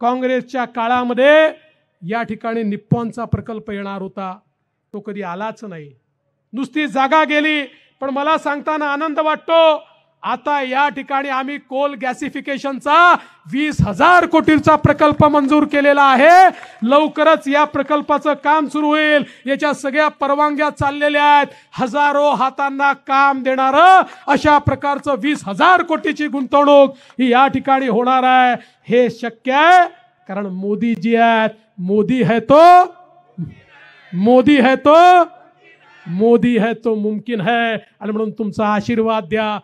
काँग्रेसच्या काळामध्ये या ठिकाणी निप्पॉनचा प्रकल्प येणार होता तो कधी आलाच नाही नुसती जागा गेली पण मला सांगताना आनंद वाटतो आता या ठिकाणी आम्ही कोल गॅसिफिकेशनचा वीस हजार कोटीचा प्रकल्प मंजूर केलेला आहे लवकरच या प्रकल्पाचं काम सुरू होईल याच्या सगळ्या परवानग्या चाललेल्या आहेत हजारो हातांना काम देणारं अशा प्रकारचं वीस हजार कोटीची गुंतवणूक ही या ठिकाणी होणार आहे हे शक्य आहे कारण मोदी जी आहेत मोदी है तो मोदी है तो मोदी है तो मुमकिन है आणि म्हणून तुमचा आशीर्वाद द्या